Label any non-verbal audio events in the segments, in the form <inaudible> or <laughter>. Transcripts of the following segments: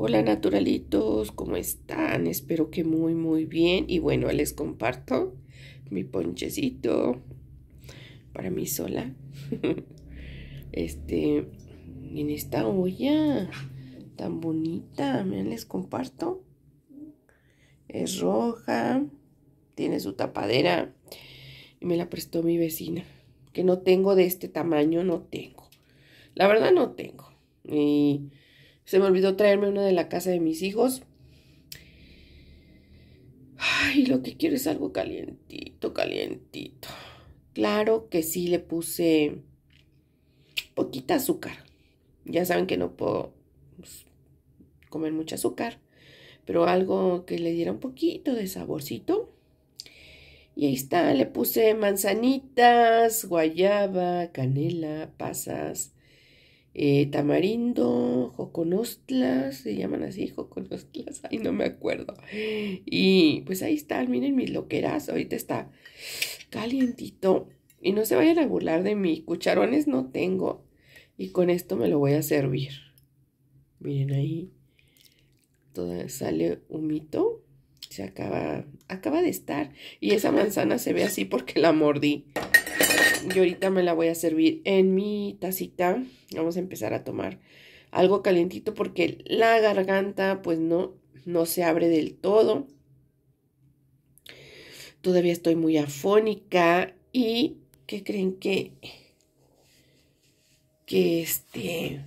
Hola naturalitos, ¿cómo están? Espero que muy muy bien y bueno, les comparto mi ponchecito para mí sola. <laughs> este, en esta olla tan bonita, me les comparto. Es roja, tiene su tapadera y me la prestó mi vecina, que no tengo de este tamaño, no tengo. La verdad no tengo. Y se me olvidó traerme una de la casa de mis hijos. Ay, lo que quiero es algo calientito, calientito. Claro que sí le puse poquita azúcar. Ya saben que no puedo pues, comer mucho azúcar, pero algo que le diera un poquito de saborcito. Y ahí está, le puse manzanitas, guayaba, canela, pasas, eh, tamarindo, Joconostlas, se llaman así, Joconostlas, ay, no me acuerdo. Y pues ahí está, miren mis loqueras, ahorita está calientito. Y no se vayan a burlar de mí, cucharones no tengo. Y con esto me lo voy a servir. Miren ahí, todo sale humito. Se acaba, acaba de estar. Y esa manzana se ve así porque la mordí y ahorita me la voy a servir en mi tacita. Vamos a empezar a tomar algo calientito porque la garganta pues no, no se abre del todo. Todavía estoy muy afónica y ¿qué creen que? Que este...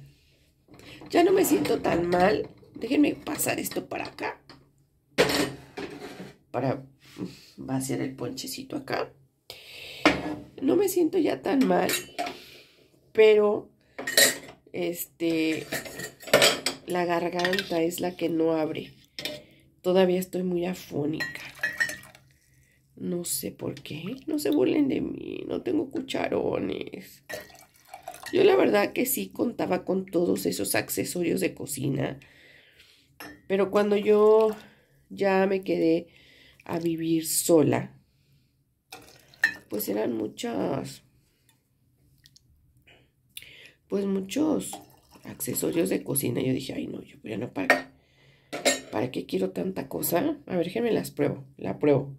Ya no me siento tan mal. Déjenme pasar esto para acá. Para... Va a ser el ponchecito acá no me siento ya tan mal, pero este la garganta es la que no abre. Todavía estoy muy afónica. No sé por qué. No se burlen de mí. No tengo cucharones. Yo la verdad que sí contaba con todos esos accesorios de cocina. Pero cuando yo ya me quedé a vivir sola, pues eran muchas, pues muchos accesorios de cocina. Yo dije, ay no, yo ya no pago. ¿Para qué quiero tanta cosa? A ver, déjenme las pruebo, la pruebo.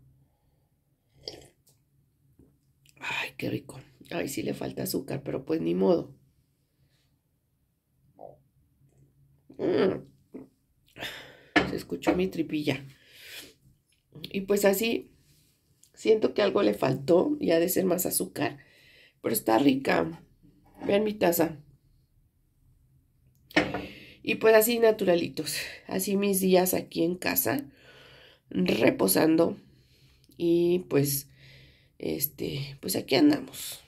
Ay, qué rico. Ay, sí le falta azúcar, pero pues ni modo. Mm. Se escuchó mi tripilla. Y pues así Siento que algo le faltó y ha de ser más azúcar, pero está rica. Vean mi taza. Y pues así naturalitos, así mis días aquí en casa, reposando y pues, este, pues aquí andamos.